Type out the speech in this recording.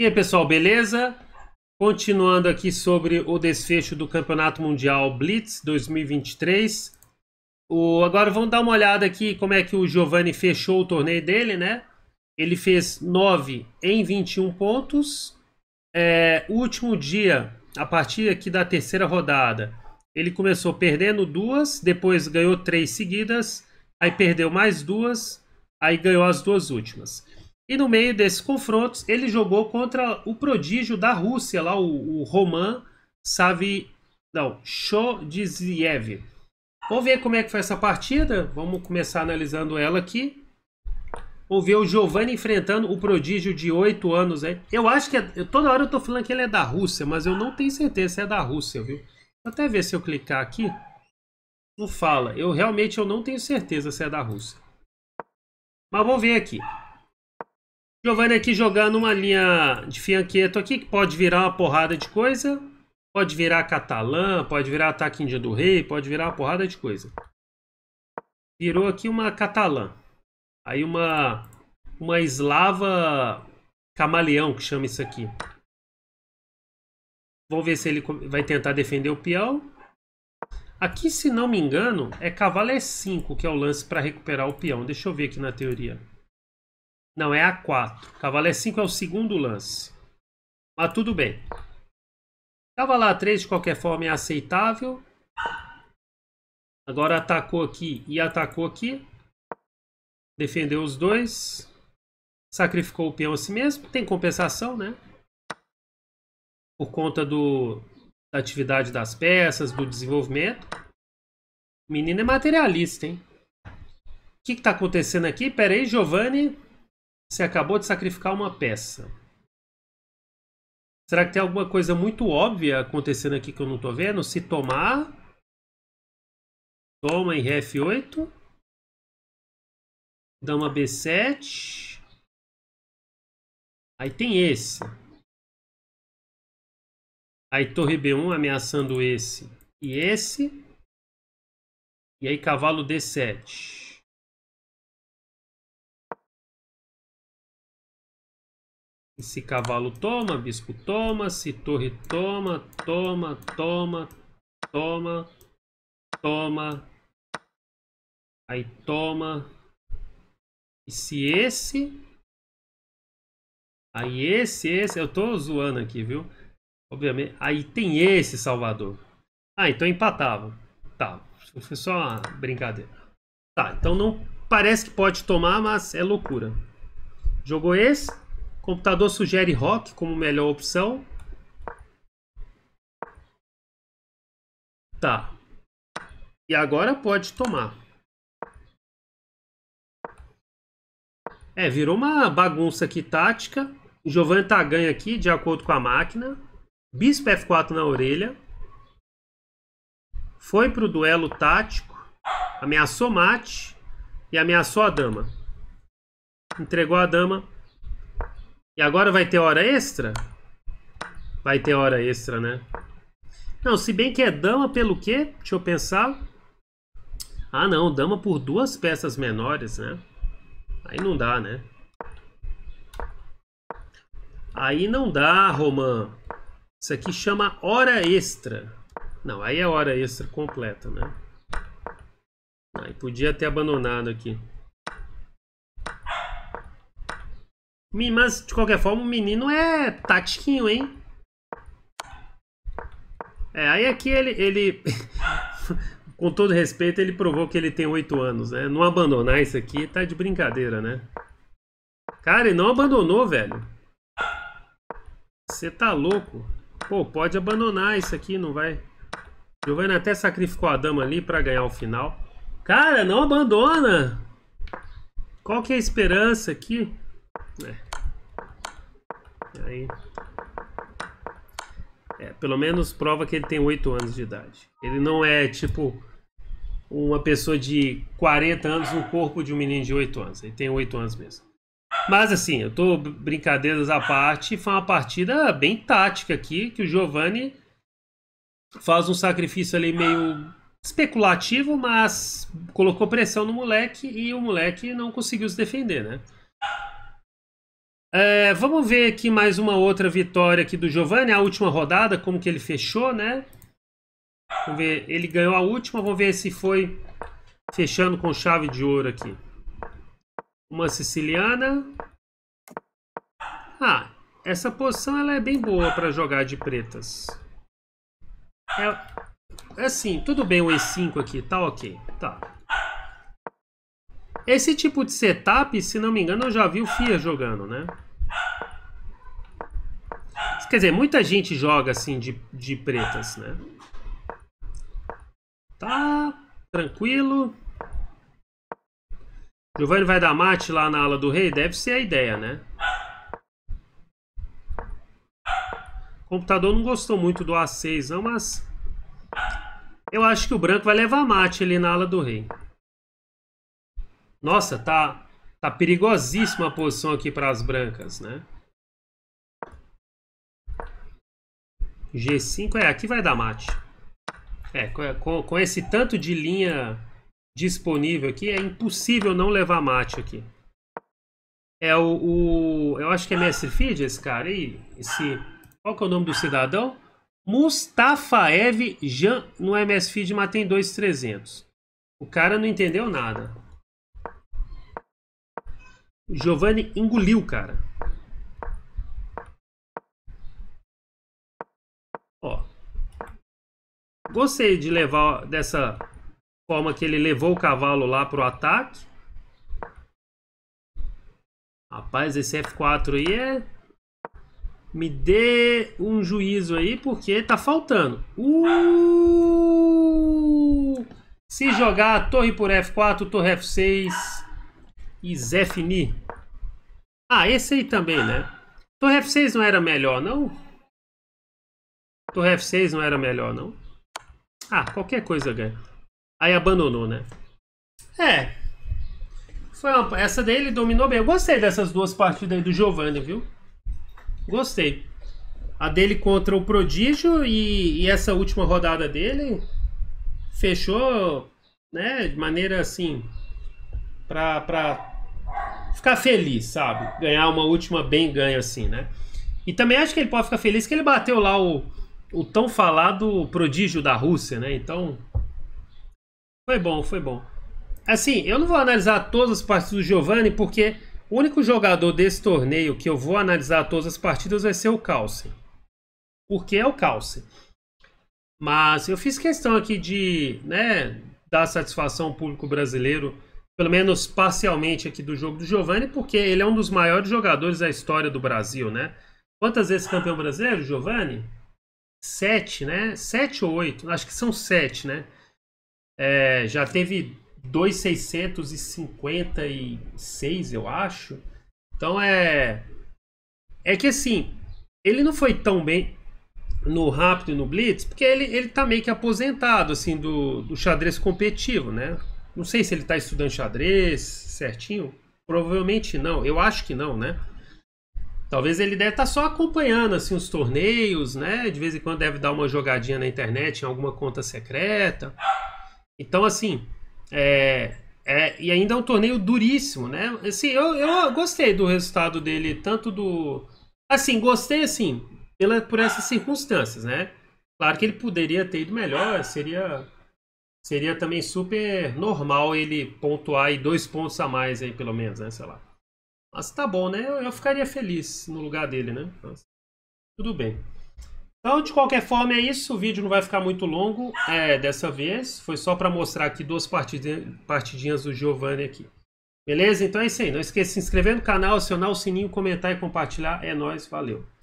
E aí, pessoal, beleza? Continuando aqui sobre o desfecho do Campeonato Mundial Blitz 2023. O, agora vamos dar uma olhada aqui como é que o Giovanni fechou o torneio dele, né? Ele fez 9 em 21 pontos. É, último dia, a partir aqui da terceira rodada, ele começou perdendo duas, depois ganhou três seguidas, aí perdeu mais duas, aí ganhou as duas últimas. E no meio desses confrontos, ele jogou contra o prodígio da Rússia, lá o, o Roman Savi... Não, Chodiziev. Vamos ver como é que foi essa partida. Vamos começar analisando ela aqui. Vamos ver o Giovanni enfrentando o prodígio de 8 anos. Aí. Eu acho que... É... Toda hora eu tô falando que ele é da Rússia, mas eu não tenho certeza se é da Rússia, viu? Vou até ver se eu clicar aqui. Não fala. Eu realmente eu não tenho certeza se é da Rússia. Mas vamos ver aqui. Giovanni aqui jogando uma linha de fianqueto aqui, que pode virar uma porrada de coisa. Pode virar catalã, pode virar ataque índio do rei, pode virar uma porrada de coisa. Virou aqui uma catalã. Aí uma, uma eslava camaleão, que chama isso aqui. Vamos ver se ele vai tentar defender o peão. Aqui, se não me engano, é cavalo E5 é que é o lance para recuperar o peão. Deixa eu ver aqui na teoria. Não, é A4. cavaleiro 5 é, é o segundo lance. Mas tudo bem. a 3 de qualquer forma é aceitável. Agora atacou aqui e atacou aqui. Defendeu os dois. Sacrificou o peão a si mesmo. Tem compensação, né? Por conta do, da atividade das peças, do desenvolvimento. O menino é materialista, hein? O que está acontecendo aqui? Pera aí, Giovanni. Você acabou de sacrificar uma peça. Será que tem alguma coisa muito óbvia acontecendo aqui que eu não estou vendo? Se tomar... Toma em F8. Dama B7. Aí tem esse. Aí torre B1 ameaçando esse e esse. E aí cavalo D7. E se cavalo toma, bispo toma, se torre toma, toma, toma, toma, toma, aí toma. E se esse, aí esse, esse, eu tô zoando aqui, viu? Obviamente, aí tem esse Salvador. Ah, então empatava. Tá, foi só uma brincadeira. Tá, então não parece que pode tomar, mas é loucura. Jogou esse, o computador sugere rock como melhor opção. Tá. E agora pode tomar. É, virou uma bagunça aqui tática. O Giovanni tá ganho aqui, de acordo com a máquina. Bispo F4 na orelha. Foi pro duelo tático. Ameaçou mate. E ameaçou a dama. Entregou a dama. E agora vai ter hora extra? Vai ter hora extra, né? Não, se bem que é dama pelo quê? Deixa eu pensar. Ah, não, dama por duas peças menores, né? Aí não dá, né? Aí não dá, Roman. Isso aqui chama hora extra. Não, aí é hora extra completa, né? Aí podia ter abandonado aqui. Mas, de qualquer forma, o menino é tatiquinho, hein? É, aí aqui ele, ele com todo respeito, ele provou que ele tem oito anos, né? Não abandonar isso aqui tá de brincadeira, né? Cara, ele não abandonou, velho. Você tá louco. Pô, pode abandonar isso aqui, não vai... Giovanni até sacrificou a dama ali pra ganhar o final. Cara, não abandona! Qual que é a esperança aqui? É. Aí, é, pelo menos prova que ele tem 8 anos de idade. Ele não é tipo uma pessoa de 40 anos no corpo de um menino de 8 anos. Ele tem 8 anos mesmo. Mas assim, eu tô brincadeiras à parte, foi uma partida bem tática aqui, que o Giovanni faz um sacrifício ali meio especulativo, mas colocou pressão no moleque e o moleque não conseguiu se defender, né? É, vamos ver aqui mais uma outra vitória aqui do Giovanni, a última rodada, como que ele fechou, né? Vamos ver, ele ganhou a última, vamos ver se foi fechando com chave de ouro aqui. Uma siciliana. Ah, essa posição ela é bem boa para jogar de pretas. É, é assim, tudo bem o E5 aqui, tá ok, tá. Esse tipo de setup, se não me engano, eu já vi o FIA jogando, né? Quer dizer, muita gente joga assim de, de pretas, né? Tá tranquilo. Giovanni vai dar mate lá na ala do rei? Deve ser a ideia, né? O computador não gostou muito do A6, não, mas... Eu acho que o branco vai levar mate ali na ala do rei. Nossa, tá, tá perigosíssima a posição aqui para as brancas, né? G5, é, aqui vai dar mate. É, com, com esse tanto de linha disponível aqui, é impossível não levar mate aqui. É o, o eu acho que é Mestre Feed esse cara aí, esse, qual que é o nome do cidadão? Mustafaev Jan, no é Feed, mas tem 2,300. O cara não entendeu nada. Giovanni engoliu, cara. Ó. Gostei de levar dessa forma que ele levou o cavalo lá pro ataque. Rapaz, esse F4 aí é... Me dê um juízo aí, porque tá faltando. Uh! Se jogar torre por F4, torre F6 e Zé Fini. Ah, esse aí também, né? Torre F6 não era melhor, não? Torre F6 não era melhor, não? Ah, qualquer coisa ganha. Aí abandonou, né? É. Foi uma... Essa daí ele dominou bem. Eu gostei dessas duas partidas aí do Giovanni, viu? Gostei. A dele contra o Prodígio e, e essa última rodada dele fechou, né, de maneira assim, pra, pra ficar feliz, sabe? Ganhar uma última bem ganha assim, né? E também acho que ele pode ficar feliz que ele bateu lá o, o tão falado prodígio da Rússia, né? Então, foi bom, foi bom. Assim, eu não vou analisar todas as partidas do Giovanni, porque o único jogador desse torneio que eu vou analisar todas as partidas vai ser o Calce. Porque é o Calce. Mas eu fiz questão aqui de né, dar satisfação ao público brasileiro pelo menos parcialmente aqui do jogo do Giovani, porque ele é um dos maiores jogadores da história do Brasil, né? Quantas vezes campeão brasileiro, Giovani? Sete, né? Sete ou oito? Acho que são sete, né? É, já teve 2,656, eu acho. Então é. É que assim, ele não foi tão bem no rápido e no blitz, porque ele, ele tá meio que aposentado, assim, do, do xadrez competitivo, né? Não sei se ele está estudando xadrez certinho. Provavelmente não. Eu acho que não, né? Talvez ele deve estar tá só acompanhando assim os torneios, né? De vez em quando deve dar uma jogadinha na internet em alguma conta secreta. Então assim, é, é e ainda é um torneio duríssimo, né? Assim, eu, eu gostei do resultado dele, tanto do assim gostei assim pela, por essas circunstâncias, né? Claro que ele poderia ter ido melhor, seria seria também super normal ele pontuar aí dois pontos a mais aí, pelo menos, né? Sei lá. Mas tá bom, né? Eu, eu ficaria feliz no lugar dele, né? Mas, tudo bem. Então, de qualquer forma, é isso. O vídeo não vai ficar muito longo é, dessa vez. Foi só para mostrar aqui duas partidinhas, partidinhas do Giovanni aqui. Beleza? Então é isso aí. Não esqueça de se inscrever no canal, acionar o sininho, comentar e compartilhar. É nóis, valeu!